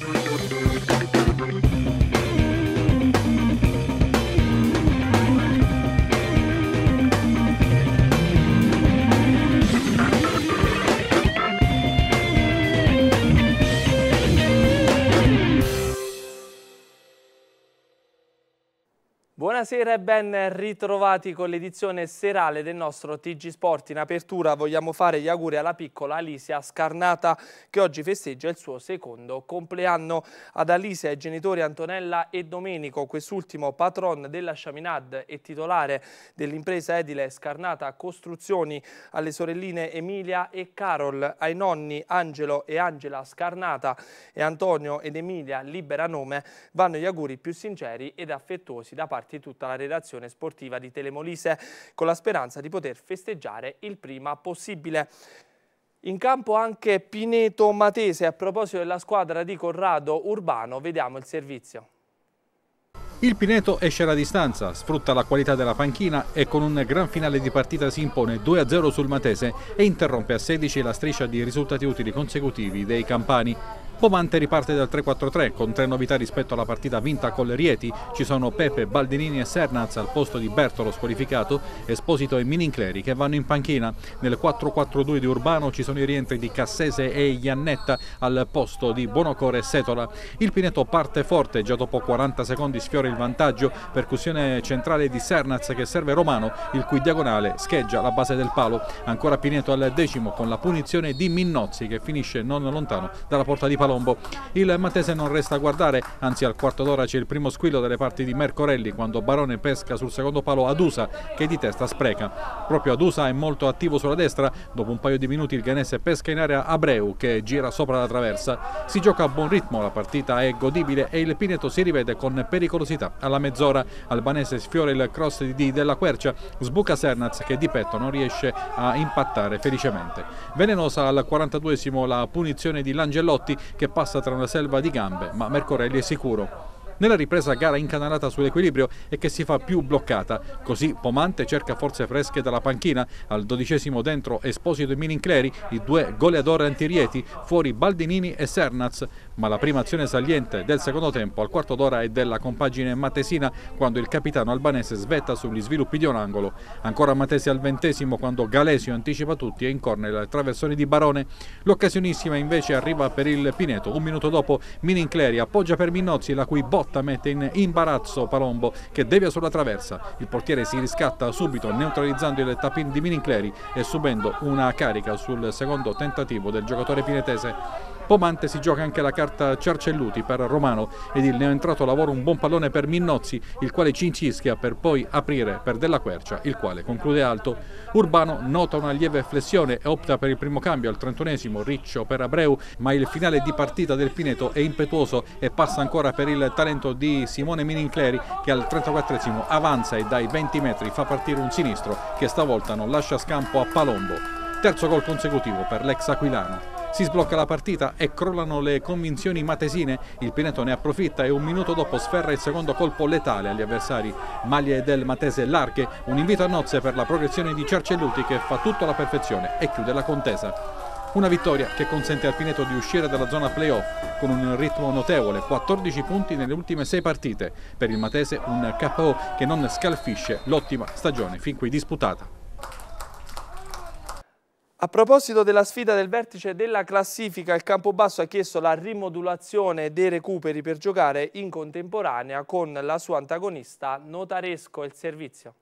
¡Gracias! Buonasera e ben ritrovati con l'edizione serale del nostro TG Sport. In apertura vogliamo fare gli auguri alla piccola Alicia Scarnata che oggi festeggia il suo secondo compleanno. Ad Alicia e ai genitori Antonella e Domenico, quest'ultimo patron della Chaminade e titolare dell'impresa edile Scarnata Costruzioni, alle sorelline Emilia e Carol, ai nonni Angelo e Angela Scarnata e Antonio ed Emilia Libera Nome, vanno gli auguri più sinceri ed affettuosi da parte di tutti tutta la redazione sportiva di Telemolise con la speranza di poter festeggiare il prima possibile. In campo anche Pineto Matese, a proposito della squadra di Corrado Urbano, vediamo il servizio. Il Pineto esce alla distanza, sfrutta la qualità della panchina e con un gran finale di partita si impone 2-0 sul Matese e interrompe a 16 la striscia di risultati utili consecutivi dei Campani. Pomante riparte dal 3-4-3 con tre novità rispetto alla partita vinta con le Rieti. Ci sono Pepe, Baldinini e Sernaz al posto di Bertolo squalificato, Esposito e Minincleri che vanno in panchina. Nel 4-4-2 di Urbano ci sono i rientri di Cassese e Iannetta al posto di Buonocore e Setola. Il Pineto parte forte, già dopo 40 secondi sfiora il vantaggio, percussione centrale di Sernaz che serve Romano, il cui diagonale scheggia la base del palo. Ancora Pineto al decimo con la punizione di Minnozzi che finisce non lontano dalla porta di Palermo. Colombo. Il Matese non resta a guardare, anzi al quarto d'ora c'è il primo squillo delle parti di Mercorelli quando Barone pesca sul secondo palo Adusa che di testa spreca. Proprio Adusa è molto attivo sulla destra, dopo un paio di minuti il Ganese pesca in area Abreu che gira sopra la traversa. Si gioca a buon ritmo, la partita è godibile e il Pineto si rivede con pericolosità. Alla mezz'ora Albanese sfiora il cross di Della Quercia, sbuca Sernaz che di petto non riesce a impattare felicemente. Velenosa al 42 la punizione di Langellotti che passa tra una selva di gambe, ma Mercorelli è sicuro nella ripresa gara incanalata sull'equilibrio e che si fa più bloccata. Così Pomante cerca forze fresche dalla panchina, al dodicesimo dentro Esposito e Minincleri, i due goleador antirieti, fuori Baldinini e Sernaz, ma la prima azione saliente del secondo tempo al quarto d'ora è della compagine matesina quando il capitano albanese svetta sugli sviluppi di un angolo. Ancora Matesi al ventesimo quando Galesio anticipa tutti e incorne le traversone di Barone. L'occasionissima invece arriva per il Pineto. Un minuto dopo Minincleri appoggia per Minnozzi la cui botta lotta mette in imbarazzo Palombo che devia sulla traversa. Il portiere si riscatta subito neutralizzando il tapin di Minincleri e subendo una carica sul secondo tentativo del giocatore pinetese. Pomante si gioca anche la carta Ciarcelluti per Romano ed il neoentrato lavora un buon pallone per Minnozzi, il quale cincischia per poi aprire per Della Quercia, il quale conclude alto. Urbano nota una lieve flessione e opta per il primo cambio al 31 esimo Riccio per Abreu, ma il finale di partita del Pineto è impetuoso e passa ancora per il talento di Simone Minincleri che al 34 esimo avanza e dai 20 metri fa partire un sinistro che stavolta non lascia scampo a Palombo. Terzo gol consecutivo per l'ex Aquilano. Si sblocca la partita e crollano le convinzioni matesine. Il Pineto ne approfitta e un minuto dopo sferra il secondo colpo letale agli avversari. Maglie del Matese Larche, un invito a nozze per la progressione di Cercelluti che fa tutto alla perfezione e chiude la contesa. Una vittoria che consente al Pineto di uscire dalla zona playoff con un ritmo notevole, 14 punti nelle ultime 6 partite. Per il Matese un KO che non scalfisce l'ottima stagione fin qui disputata. A proposito della sfida del vertice della classifica, il Campobasso ha chiesto la rimodulazione dei recuperi per giocare in contemporanea con la sua antagonista Notaresco, il servizio.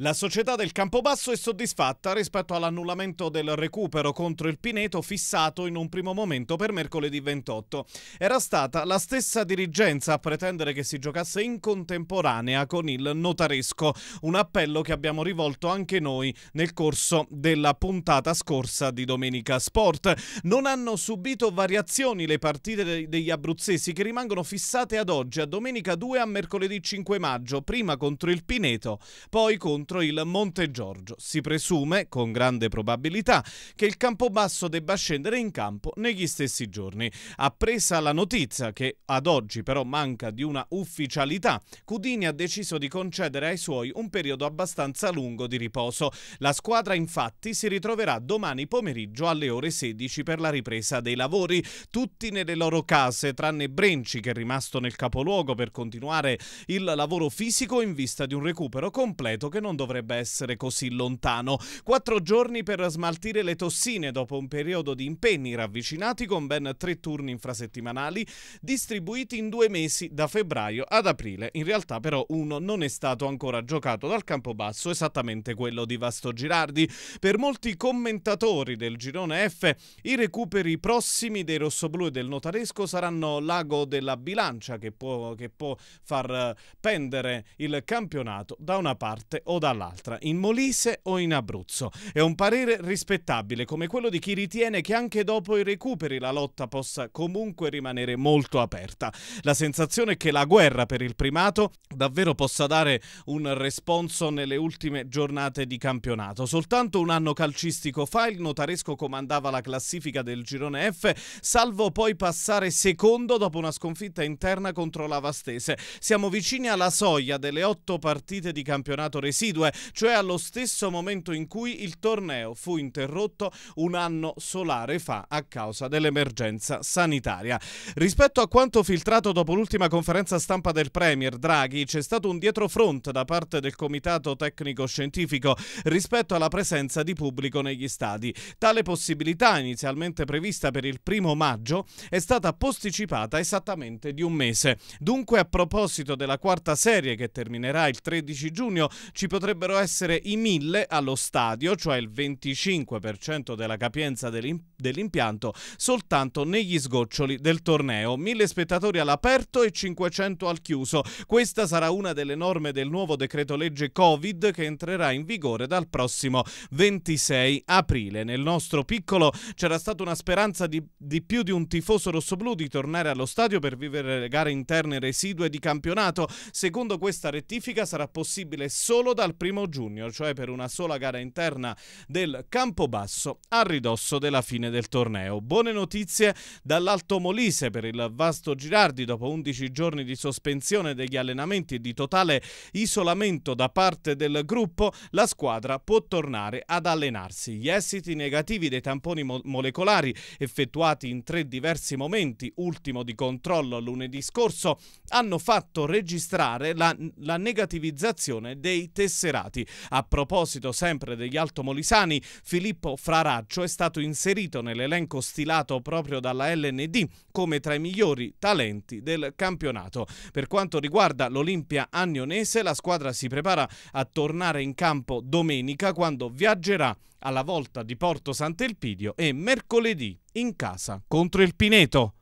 La società del Campobasso è soddisfatta rispetto all'annullamento del recupero contro il Pineto fissato in un primo momento per mercoledì 28. Era stata la stessa dirigenza a pretendere che si giocasse in contemporanea con il notaresco, un appello che abbiamo rivolto anche noi nel corso della puntata scorsa di Domenica Sport. Non hanno subito variazioni le partite degli abruzzesi che rimangono fissate ad oggi, a domenica 2 a mercoledì 5 maggio, prima contro il Pineto, poi contro contro il Monte Giorgio. Si presume, con grande probabilità, che il Campobasso debba scendere in campo negli stessi giorni. Appresa la notizia, che ad oggi però manca di una ufficialità, Cudini ha deciso di concedere ai suoi un periodo abbastanza lungo di riposo. La squadra infatti si ritroverà domani pomeriggio alle ore 16 per la ripresa dei lavori, tutti nelle loro case, tranne Brenci che è rimasto nel capoluogo per continuare il lavoro fisico in vista di un recupero completo che non dovrebbe essere così lontano. Quattro giorni per smaltire le tossine dopo un periodo di impegni ravvicinati con ben tre turni infrasettimanali distribuiti in due mesi da febbraio ad aprile. In realtà però uno non è stato ancora giocato dal campo basso, esattamente quello di Vasto Girardi. Per molti commentatori del girone F i recuperi prossimi dei rossoblù e del notaresco saranno l'ago della bilancia che può, che può far eh, pendere il campionato da una parte o da dall'altra, in Molise o in Abruzzo. È un parere rispettabile come quello di chi ritiene che anche dopo i recuperi la lotta possa comunque rimanere molto aperta. La sensazione è che la guerra per il primato davvero possa dare un responso nelle ultime giornate di campionato. Soltanto un anno calcistico fa il notaresco comandava la classifica del girone F, salvo poi passare secondo dopo una sconfitta interna contro la Vastese. Siamo vicini alla soglia delle otto partite di campionato residuo 2022, cioè allo stesso momento in cui il torneo fu interrotto un anno solare fa a causa dell'emergenza sanitaria. Rispetto a quanto filtrato dopo l'ultima conferenza stampa del Premier Draghi, c'è stato un dietrofront da parte del Comitato Tecnico Scientifico rispetto alla presenza di pubblico negli stadi. Tale possibilità, inizialmente prevista per il primo maggio, è stata posticipata esattamente di un mese. Dunque, a proposito della quarta serie che terminerà il 13 giugno, ci possiamo potrebbero essere i 1000 allo stadio, cioè il 25% della capienza dell'impianto, soltanto negli sgoccioli del torneo. 1000 spettatori all'aperto e 500 al chiuso. Questa sarà una delle norme del nuovo decreto legge Covid che entrerà in vigore dal prossimo 26 aprile. Nel nostro piccolo c'era stata una speranza di, di più di un tifoso rossoblù di tornare allo stadio per vivere le gare interne residue di campionato. Secondo questa rettifica sarà possibile solo dal dal primo giugno, cioè per una sola gara interna del Campobasso a ridosso della fine del torneo. Buone notizie dall'Alto Molise per il vasto Girardi dopo 11 giorni di sospensione degli allenamenti e di totale isolamento da parte del gruppo, la squadra può tornare ad allenarsi. Gli esiti negativi dei tamponi mo molecolari effettuati in tre diversi momenti, ultimo di controllo lunedì scorso, hanno fatto registrare la, la negativizzazione dei test tesserati. A proposito sempre degli altomolisani, Filippo Fraraccio è stato inserito nell'elenco stilato proprio dalla LND come tra i migliori talenti del campionato. Per quanto riguarda l'Olimpia annionese, la squadra si prepara a tornare in campo domenica quando viaggerà alla volta di Porto Sant'Elpidio e mercoledì in casa contro il Pineto.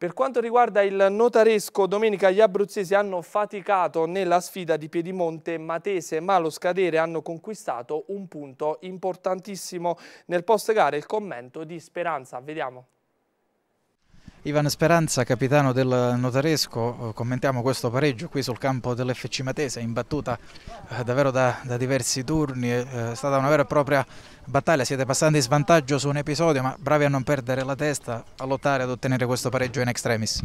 Per quanto riguarda il notaresco, domenica gli abruzzesi hanno faticato nella sfida di Piedimonte Matese, ma allo scadere hanno conquistato un punto importantissimo nel post gara. Il commento di Speranza, vediamo. Ivan Speranza, capitano del Notaresco, eh, commentiamo questo pareggio qui sul campo dell'FC Matese, imbattuta eh, davvero da, da, diversi turni, eh, è stata una vera e propria battaglia, siete passati in svantaggio su un episodio ma bravi a non perdere la testa, a lottare ad ottenere questo pareggio in extremis.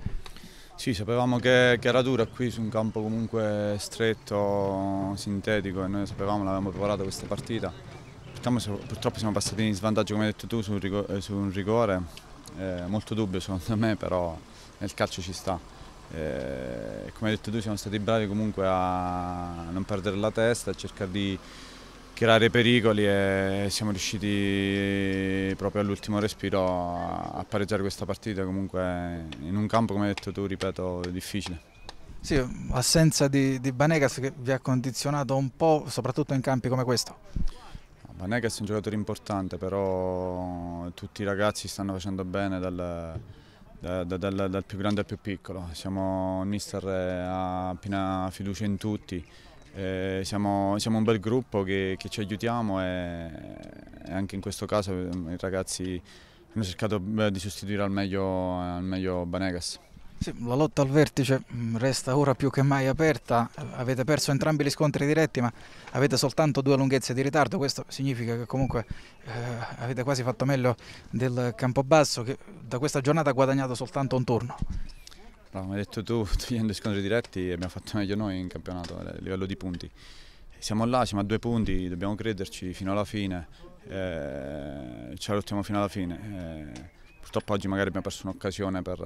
Sì, sapevamo che, che era dura qui su un campo comunque stretto, sintetico e noi sapevamo, l'avevamo preparato questa partita, purtroppo, purtroppo siamo passati in svantaggio come hai detto tu su un rigore eh, molto dubbio secondo me, però nel calcio ci sta. Eh, come hai detto tu siamo stati bravi comunque a non perdere la testa, a cercare di creare pericoli e siamo riusciti proprio all'ultimo respiro a pareggiare questa partita comunque in un campo come hai detto tu, ripeto, difficile. Sì, l'assenza di, di Banegas che vi ha condizionato un po', soprattutto in campi come questo. Vanegas è un giocatore importante, però tutti i ragazzi stanno facendo bene dal, dal, dal, dal più grande al più piccolo. Siamo, il mister eh, ha piena fiducia in tutti, eh, siamo, siamo, un bel gruppo che, che ci aiutiamo e, e, anche in questo caso eh, i ragazzi hanno cercato eh, di sostituire al meglio, al meglio Banegas. Sì, la lotta al vertice mm, resta ora più che mai aperta, avete perso entrambi gli scontri diretti ma avete soltanto due lunghezze di ritardo, questo significa che comunque eh, avete quasi fatto meglio del Campobasso che da questa giornata ha guadagnato soltanto un turno. come hai detto tu, togliendo gli scontri diretti abbiamo fatto meglio noi in campionato a livello di punti. Siamo là, siamo a due punti, dobbiamo crederci fino alla fine, eh, ce la lottiamo fino alla fine. Eh purtroppo oggi magari abbiamo perso un'occasione per,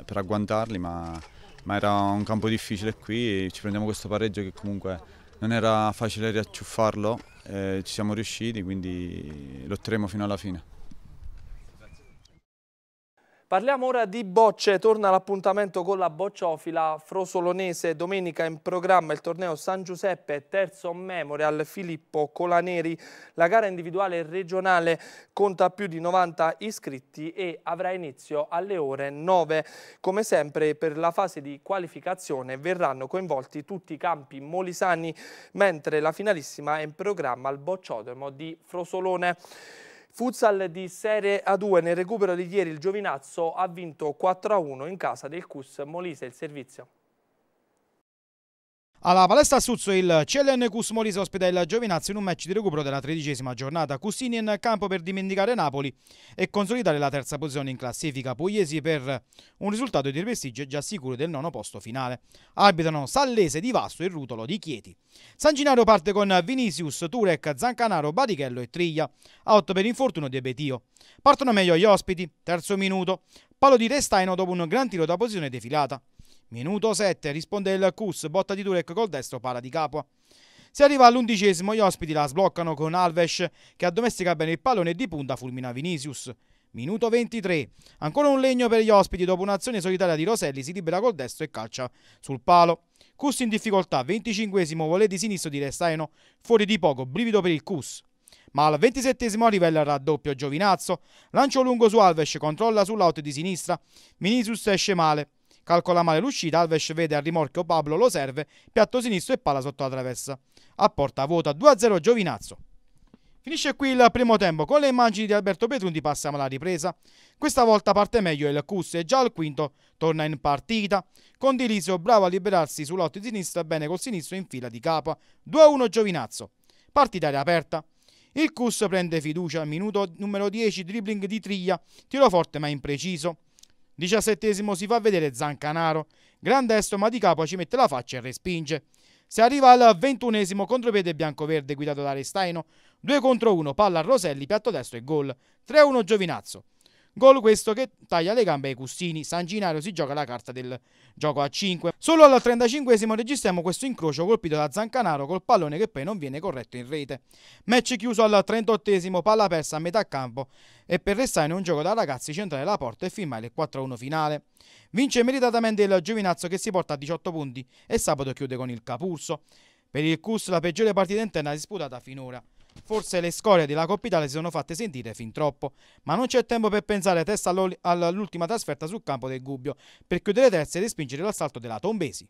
eh, per agguantarli, ma, ma, era un campo difficile qui, ci prendiamo questo pareggio che comunque non era facile riacciuffarlo, eh, ci siamo riusciti, quindi lotteremo fino alla fine. Parliamo ora di bocce, torna l'appuntamento con la bocciofila frosolonese, domenica in programma il torneo San Giuseppe, terzo memorial Filippo Colaneri, la gara individuale regionale conta più di 90 iscritti e avrà inizio alle ore 9. Come sempre per la fase di qualificazione verranno coinvolti tutti i campi molisani, mentre la finalissima è in programma al bocciodromo di Frosolone. Futsal di Serie A2 nel recupero di ieri il Giovinazzo ha vinto 4-1 in casa del Cus Molise il servizio. Alla palestra Suzzo il CLN Cusmolis ospita il Giovinazzi in un match di recupero della tredicesima giornata. Custini in campo per dimenticare Napoli e consolidare la terza posizione in classifica. Pugliesi per un risultato di prestigio già sicuro del nono posto finale. Arbitrano Sallese di Vasto e Rutolo di Chieti. San Ginario parte con Vinicius, Turek, Zancanaro, Badichello e Triglia. A 8 per infortunio di Ebetio. Partono meglio gli ospiti. Terzo minuto. Palo di Restaino dopo un gran tiro da posizione defilata. Minuto 7, risponde il Cus, botta di Turek col destro, pala di capo. Si arriva all'undicesimo, gli ospiti la sbloccano con Alves che addomestica bene il pallone e di punta fulmina Vinicius. Minuto 23, ancora un legno per gli ospiti dopo un'azione solitaria di Roselli, si libera col destro e calcia sul palo. Cus in difficoltà, 25esimo, volete di sinistro di Restaino, fuori di poco, brivido per il Cus. Ma al 27esimo arriva il raddoppio Giovinazzo, lancio lungo su Alves, controlla sull'out di sinistra, Vinicius esce male. Calcola male l'uscita, Alves vede al rimorchio Pablo, lo serve, piatto sinistro e palla sotto la traversa. A porta vuota 2-0 Giovinazzo. Finisce qui il primo tempo, con le immagini di Alberto Petrundi passiamo alla ripresa. Questa volta parte meglio il Cus e già al quinto torna in partita. Condilisio bravo a liberarsi sull'otto di sinistra, bene col sinistro in fila di capa. 2-1 Giovinazzo. Partita riaperta. Il Cus prende fiducia, minuto numero 10, dribbling di Triglia, tiro forte ma impreciso. Diciassettesimo si fa vedere Zancanaro, grande ma di capo ci mette la faccia e respinge. Si arriva al ventunesimo contropiede bianco-verde guidato da Restaino, 2 contro 1, palla a Roselli, piatto destro e gol, 3-1 Giovinazzo. Gol questo che taglia le gambe ai custini. Sanginario si gioca la carta del gioco a 5. Solo al 35esimo registriamo questo incrocio colpito da Zancanaro col pallone che poi non viene corretto in rete. Match chiuso al 38esimo, palla persa a metà campo e per restare in un gioco da ragazzi centrare la porta e firmare il 4-1 finale. Vince meritatamente il Giovinazzo che si porta a 18 punti e sabato chiude con il Capurso. Per il Cus la peggiore partita interna disputata finora. Forse le scorie della Coppa Italia si sono fatte sentire fin troppo, ma non c'è tempo per pensare a testa all'ultima trasferta sul campo del Gubbio, per chiudere terze e respingere l'assalto della Tombesi.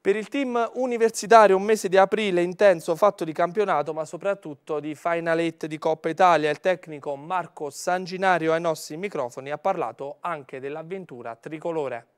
Per il team universitario un mese di aprile intenso fatto di campionato ma soprattutto di Final 8 di Coppa Italia. Il tecnico Marco Sanginario ai nostri microfoni ha parlato anche dell'avventura tricolore.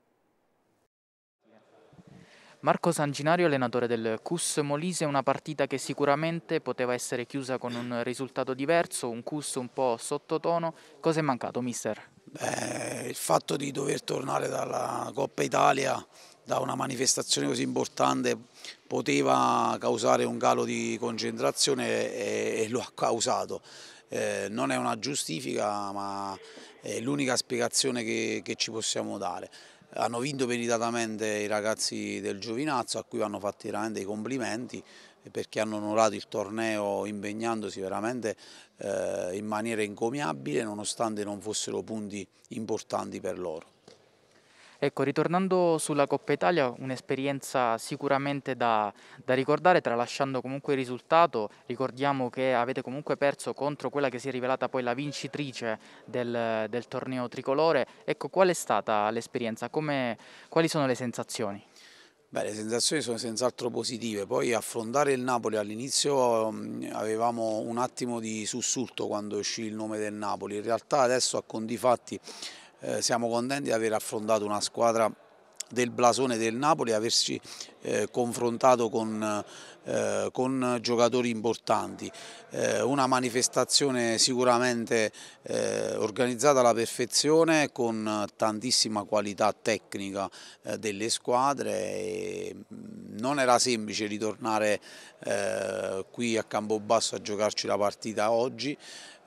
Marco Sanginario, allenatore del Cus Molise, una partita che sicuramente poteva essere chiusa con un risultato diverso, un Cus un po' sottotono. Cosa è mancato, mister? Beh, il fatto di dover tornare dalla Coppa Italia da una manifestazione così importante poteva causare un calo di concentrazione e, e lo ha causato. Eh, non è una giustifica ma è l'unica spiegazione che, che ci possiamo dare hanno vinto meritatamente i ragazzi del Giovinazzo a cui vanno fatti veramente i complimenti perché hanno onorato il torneo impegnandosi veramente eh, in maniera incomiabile nonostante non fossero punti importanti per loro. Ecco, ritornando sulla Coppa Italia, un'esperienza sicuramente da, da, ricordare, tralasciando comunque il risultato, ricordiamo che avete comunque perso contro quella che si è rivelata poi la vincitrice del, del torneo tricolore. Ecco, qual è stata l'esperienza? quali sono le sensazioni? Beh, le sensazioni sono senz'altro positive, poi affrontare il Napoli all'inizio avevamo un attimo di sussulto quando uscì il nome del Napoli, in realtà adesso a conti fatti eh, siamo contenti di aver affrontato una squadra del blasone del Napoli, averci eh, confrontato con, eh, con, giocatori importanti. Eh, una manifestazione sicuramente eh, organizzata alla perfezione con tantissima qualità tecnica eh, delle squadre. Mm, non era semplice ritornare eh, qui a Campobasso a giocarci la partita oggi.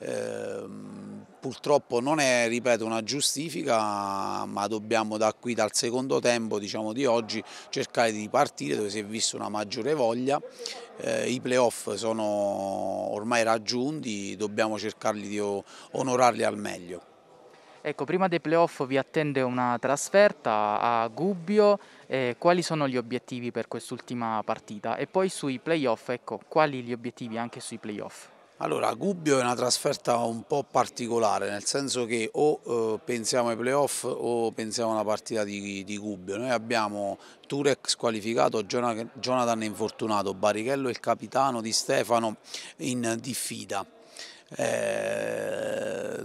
Ehm, purtroppo non è ripeto, una giustifica ma dobbiamo da qui dal secondo tempo diciamo, di oggi cercare di partire dove si è vista una maggiore voglia eh, i playoff sono ormai raggiunti dobbiamo cercarli di onorarli al meglio Ecco, prima dei playoff vi attende una trasferta a Gubbio, eh, quali sono gli obiettivi per quest'ultima partita? E poi sui playoff, ecco, quali gli obiettivi anche sui playoff? Allora, Gubbio è una trasferta un po' particolare, nel senso che o eh, pensiamo ai playoff o pensiamo alla partita di, di Gubbio. Noi abbiamo Turek squalificato, Jonathan infortunato, Barichello il capitano di Stefano in diffida. Eh,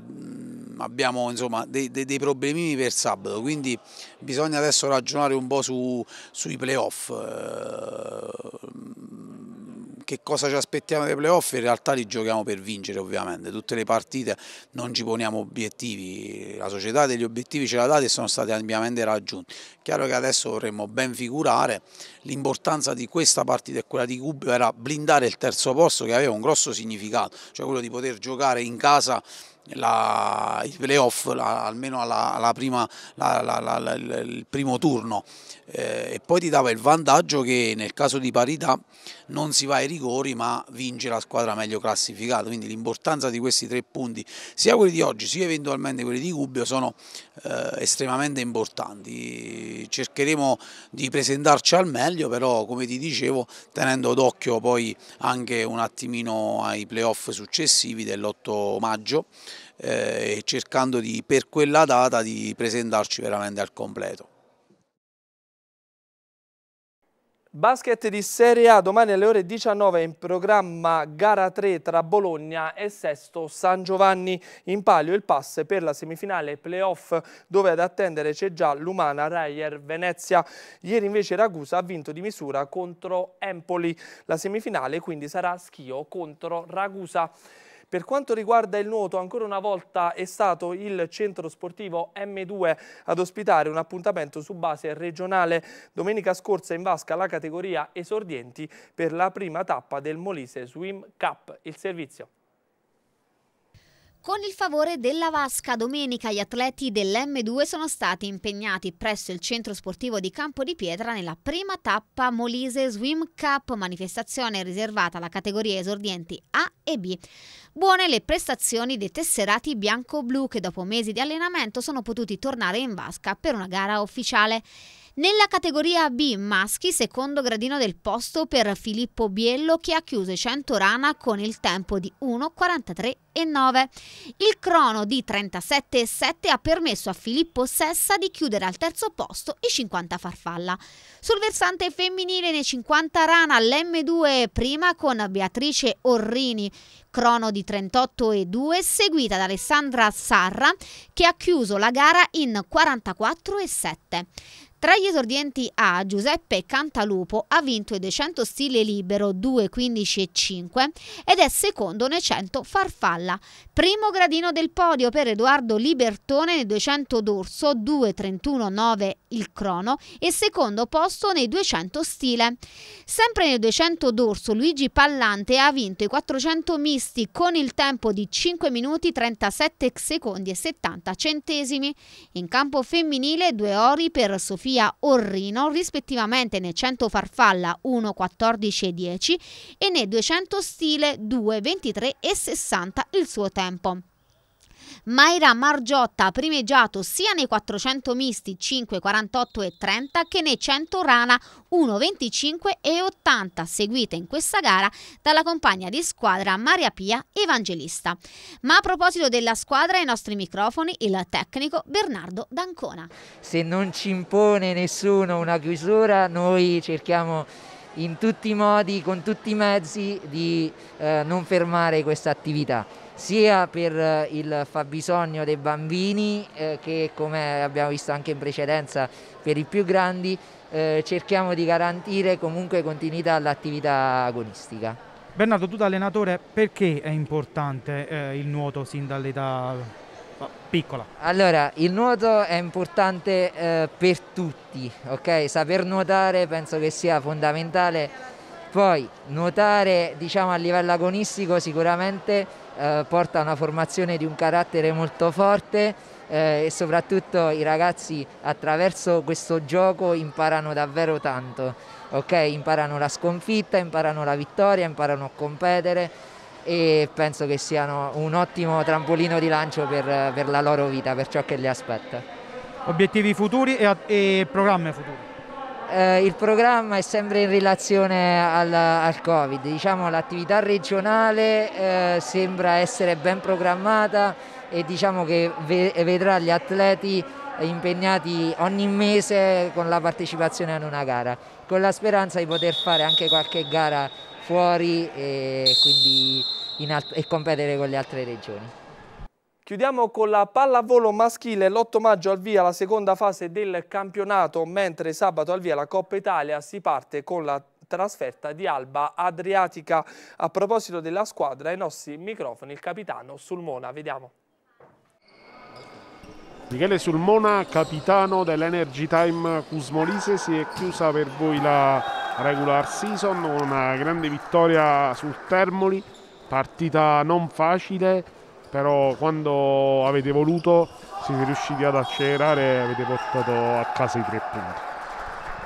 abbiamo insomma, dei, dei, dei, problemini per sabato, quindi bisogna adesso ragionare un po' su, sui playoff. Eh, che cosa ci aspettiamo dai playoff, in realtà li giochiamo per vincere ovviamente, tutte le partite non ci poniamo obiettivi, la società degli obiettivi ce l'ha data e sono stati ampiamente raggiunti. Chiaro che adesso vorremmo ben figurare, l'importanza di questa partita e quella di Gubbio era blindare il terzo posto che aveva un grosso significato, cioè quello di poter giocare in casa la, il playoff almeno alla, alla prima, la, la, il primo turno eh, e poi ti dava il vantaggio che nel caso di parità non si va ai rigori ma vince la squadra meglio classificata, quindi l'importanza di questi tre punti, sia quelli di oggi sia eventualmente quelli di Gubbio, sono eh, estremamente importanti. Cercheremo di presentarci al meglio, però come ti dicevo, tenendo d'occhio poi anche un attimino ai playoff successivi dell'8 maggio eh, e cercando di per quella data di presentarci veramente al completo. Basket di Serie A domani alle ore 19 in programma gara 3 tra Bologna e Sesto San Giovanni. In palio il pass per la semifinale playoff dove ad attendere c'è già l'Umana Reier Venezia. Ieri invece Ragusa ha vinto di misura contro Empoli. La semifinale quindi sarà Schio contro Ragusa. Per quanto riguarda il nuoto, ancora una volta è stato il centro sportivo M2 ad ospitare un appuntamento su base regionale. Domenica scorsa in vasca la categoria esordienti per la prima tappa del Molise Swim Cup. Il servizio con il favore della Vasca, domenica gli atleti dell'M2 sono stati impegnati presso il centro sportivo di Campo di Pietra nella prima tappa Molise Swim Cup, manifestazione riservata alla categoria esordienti A e B. Buone le prestazioni dei tesserati bianco-blu che dopo mesi di allenamento sono potuti tornare in vasca per una gara ufficiale. Nella categoria B maschi, secondo gradino del posto per Filippo Biello che ha chiuso i 100 rana con il tempo di 1.43.9. Il crono di 37,7 ha permesso a Filippo Sessa di chiudere al terzo posto i 50 farfalla. Sul versante femminile nei 50 rana l'M2 prima con Beatrice Orrini, crono di 38,2, seguita da Alessandra Sarra che ha chiuso la gara in 44,7. Tra gli esordienti A, Giuseppe Cantalupo ha vinto i 200 stile libero 2, 15 e 5 ed è secondo nei 100 farfalla. Primo gradino del podio per Edoardo Libertone nei 200 d'orso 2, 31, 9 il crono e secondo posto nei 200 stile. Sempre nei 200 d'orso Luigi Pallante ha vinto i 400 misti con il tempo di 5 minuti 37 secondi e 70 centesimi. In campo femminile due ori per Sofia via Orrino rispettivamente nei 100 Farfalla 1, 14 e 10 e nei 200 Stile 2, 23 e 60 il suo tempo. Mayra Margiotta ha primeggiato sia nei 400 misti 5, 48 e 30 che nei 100 rana 1, 25 e 80, seguite in questa gara dalla compagna di squadra Maria Pia Evangelista. Ma a proposito della squadra, ai nostri microfoni il tecnico Bernardo D'Ancona. Se non ci impone nessuno una chiusura, noi cerchiamo in tutti i modi, con tutti i mezzi, di eh, non fermare questa attività sia per eh, il fabbisogno dei bambini eh, che come abbiamo visto anche in precedenza per i più grandi eh, cerchiamo di garantire comunque continuità all'attività agonistica. Bernardo, tu da allenatore perché è importante eh, il nuoto sin dall'età oh, piccola? Allora, il nuoto è importante eh, per tutti, ok? Saper nuotare penso che sia fondamentale poi nuotare diciamo, a livello agonistico sicuramente eh, porta a una formazione di un carattere molto forte eh, e soprattutto i ragazzi attraverso questo gioco imparano davvero tanto, okay? imparano la sconfitta, imparano la vittoria, imparano a competere e penso che siano un ottimo trampolino di lancio per, per la loro vita, per ciò che li aspetta. Obiettivi futuri e, e programmi futuri? eh, il programma è sempre in relazione al, al Covid, diciamo, l'attività regionale eh, sembra essere ben programmata e diciamo che ve vedrà gli atleti impegnati ogni mese con la partecipazione ad una gara, con la speranza di poter fare anche qualche gara fuori e, quindi e competere con le altre regioni. Chiudiamo con la pallavolo maschile, l'8 maggio al via la seconda fase del campionato, mentre sabato al via la Coppa Italia si parte con la trasferta di Alba Adriatica. A proposito della squadra, ai nostri microfoni il capitano Sulmona, vediamo. Michele Sulmona, capitano dell'Energy Time Cusmolise, si è chiusa per voi la regular season, una grande vittoria sul Termoli, partita non facile, però quando avete voluto siete riusciti ad accelerare e avete portato a casa i tre punti.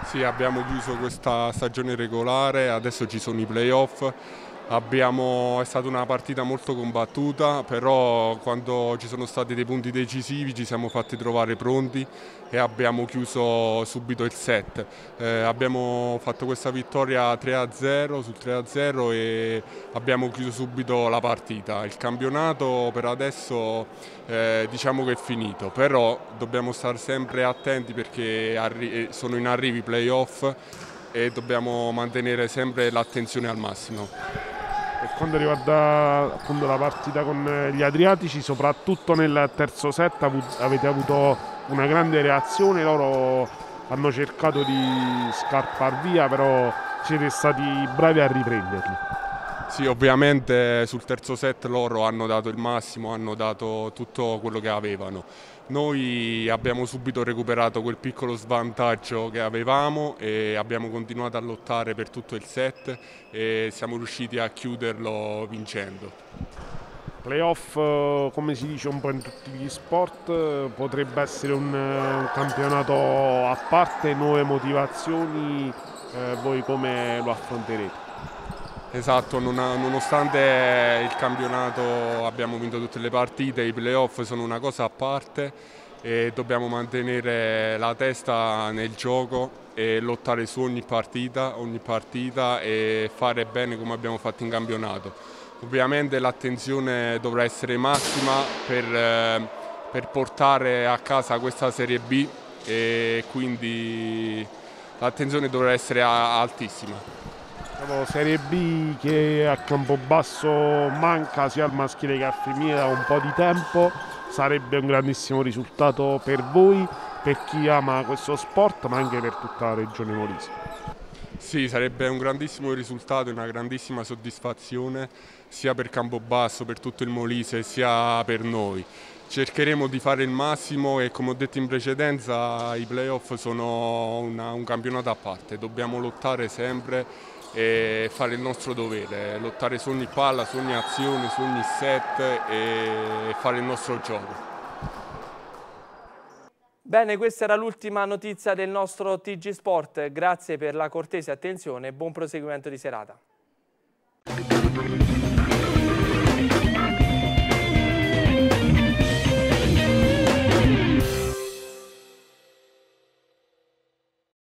Sì, abbiamo chiuso questa stagione regolare, adesso ci sono i playoff Abbiamo, è stata una partita molto combattuta, però quando ci sono stati dei punti decisivi ci siamo fatti trovare pronti e abbiamo chiuso subito il set. Eh, abbiamo fatto questa vittoria 3-0 sul 3-0 e abbiamo chiuso subito la partita. Il campionato per adesso eh, diciamo che è finito, però dobbiamo stare sempre attenti perché eh, sono in arrivo i playoff e dobbiamo mantenere sempre l'attenzione al massimo per quanto riguarda appunto, la partita con eh, gli Adriatici, soprattutto nel terzo set avete avuto una grande reazione, loro hanno cercato di scarpar via, però siete stati bravi a riprenderli. Sì, ovviamente sul terzo set loro hanno dato il massimo, hanno dato tutto quello che avevano. Noi abbiamo subito recuperato quel piccolo svantaggio che avevamo e abbiamo continuato a lottare per tutto il set e siamo riusciti a chiuderlo vincendo. Playoff, eh, come si dice un po' in tutti gli sport, eh, potrebbe essere eh, un campionato a parte, nuove motivazioni, eh, voi come lo affronterete? Esatto, non, nonostante il campionato abbiamo vinto tutte le partite, i playoff sono una cosa a parte e dobbiamo mantenere la testa nel gioco e lottare su ogni partita, ogni partita e fare bene come abbiamo fatto in campionato. Ovviamente l'attenzione dovrà essere massima per, per portare a casa questa Serie B e quindi l'attenzione dovrà essere altissima. Serie B che a Campobasso manca sia al maschile che a femminile da un po' di tempo sarebbe un grandissimo risultato per voi, per chi ama questo sport ma anche per tutta la regione Molise. Sì, sarebbe un grandissimo risultato e una grandissima soddisfazione sia per Campobasso, per tutto il Molise sia per noi. Cercheremo di fare il massimo e come ho detto in precedenza i playoff sono una, un campionato a parte, dobbiamo lottare sempre e fare il nostro dovere, lottare su ogni palla, su ogni azione, su ogni set e fare il nostro gioco. Bene, questa era l'ultima notizia del nostro TG Sport. Grazie per la cortese attenzione e buon proseguimento di serata.